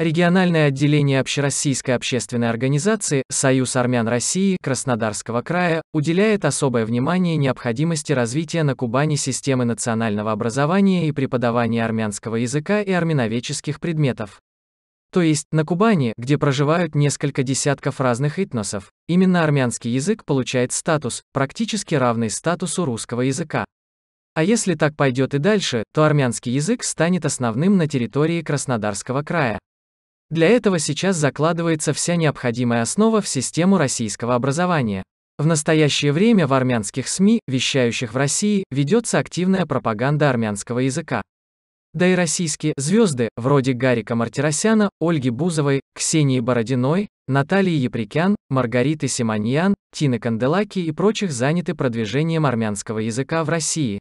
Региональное отделение Общероссийской общественной организации «Союз армян России» Краснодарского края уделяет особое внимание необходимости развития на Кубани системы национального образования и преподавания армянского языка и армяноведческих предметов. То есть, на Кубани, где проживают несколько десятков разных этносов, именно армянский язык получает статус, практически равный статусу русского языка. А если так пойдет и дальше, то армянский язык станет основным на территории Краснодарского края. Для этого сейчас закладывается вся необходимая основа в систему российского образования. В настоящее время в армянских СМИ, вещающих в России, ведется активная пропаганда армянского языка. Да и российские звезды, вроде Гарика Мартиросяна, Ольги Бузовой, Ксении Бородиной, Натальи Еприкян, Маргариты Симоньян, Тины Канделаки и прочих заняты продвижением армянского языка в России.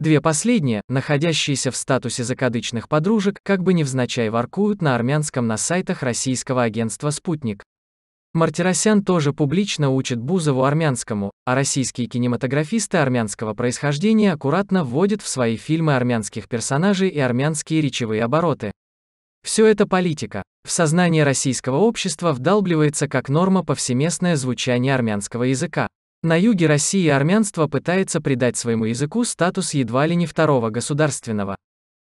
Две последние, находящиеся в статусе закадычных подружек, как бы невзначай воркуют на армянском на сайтах российского агентства «Спутник». Мартиросян тоже публично учит Бузову армянскому, а российские кинематографисты армянского происхождения аккуратно вводят в свои фильмы армянских персонажей и армянские речевые обороты. Все это политика. В сознание российского общества вдалбливается как норма повсеместное звучание армянского языка. На юге России армянство пытается придать своему языку статус едва ли не второго государственного.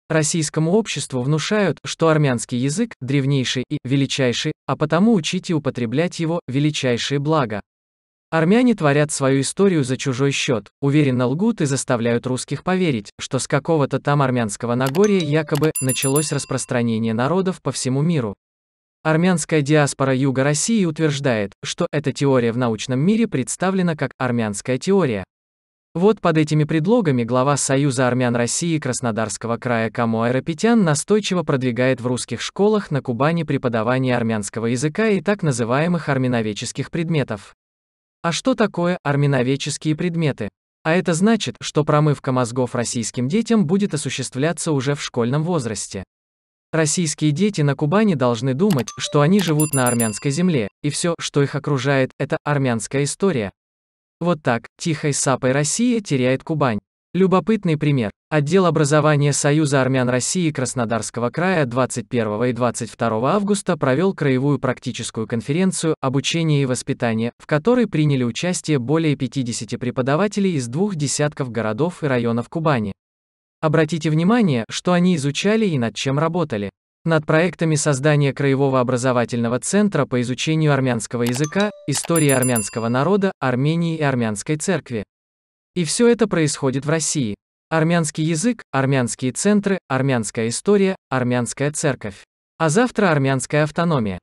Российскому обществу внушают, что армянский язык – древнейший и величайший, а потому учить и употреблять его – величайшие блага. Армяне творят свою историю за чужой счет, уверенно лгут и заставляют русских поверить, что с какого-то там армянского Нагорья якобы началось распространение народов по всему миру. Армянская диаспора Юга России утверждает, что эта теория в научном мире представлена как «армянская теория». Вот под этими предлогами глава Союза армян России Краснодарского края Камо Аэропетян настойчиво продвигает в русских школах на Кубани преподавание армянского языка и так называемых арминовеческих предметов. А что такое арминовеческие предметы? А это значит, что промывка мозгов российским детям будет осуществляться уже в школьном возрасте. Российские дети на Кубани должны думать, что они живут на армянской земле, и все, что их окружает, это армянская история. Вот так, тихой сапой Россия теряет Кубань. Любопытный пример. Отдел образования Союза армян России Краснодарского края 21 и 22 августа провел краевую практическую конференцию «Обучение и воспитание», в которой приняли участие более 50 преподавателей из двух десятков городов и районов Кубани. Обратите внимание, что они изучали и над чем работали. Над проектами создания Краевого образовательного центра по изучению армянского языка, истории армянского народа, Армении и армянской церкви. И все это происходит в России. Армянский язык, армянские центры, армянская история, армянская церковь. А завтра армянская автономия.